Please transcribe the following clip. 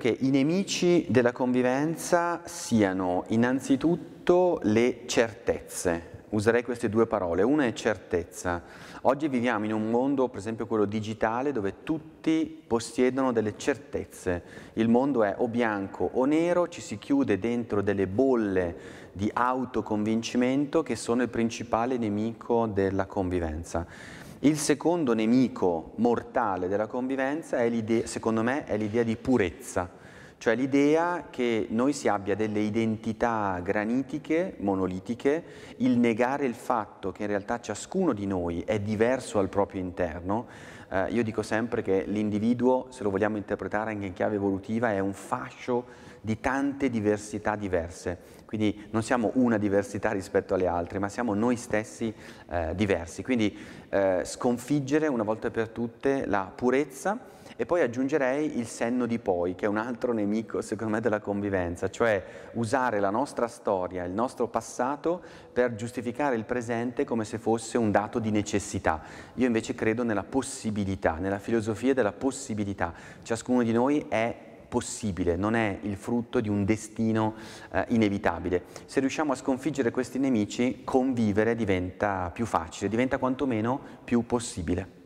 Che i nemici della convivenza siano innanzitutto le certezze. Userei queste due parole. Una è certezza. Oggi viviamo in un mondo, per esempio quello digitale, dove tutti possiedono delle certezze. Il mondo è o bianco o nero, ci si chiude dentro delle bolle di autoconvincimento che sono il principale nemico della convivenza. Il secondo nemico mortale della convivenza, è secondo me, è l'idea di purezza cioè l'idea che noi si abbia delle identità granitiche, monolitiche, il negare il fatto che in realtà ciascuno di noi è diverso al proprio interno. Eh, io dico sempre che l'individuo, se lo vogliamo interpretare anche in chiave evolutiva, è un fascio di tante diversità diverse. Quindi non siamo una diversità rispetto alle altre, ma siamo noi stessi eh, diversi. Quindi eh, sconfiggere una volta per tutte la purezza, e poi aggiungerei il senno di poi, che è un altro nemico secondo me della convivenza, cioè usare la nostra storia, il nostro passato per giustificare il presente come se fosse un dato di necessità. Io invece credo nella possibilità, nella filosofia della possibilità. Ciascuno di noi è possibile, non è il frutto di un destino eh, inevitabile. Se riusciamo a sconfiggere questi nemici, convivere diventa più facile, diventa quantomeno più possibile.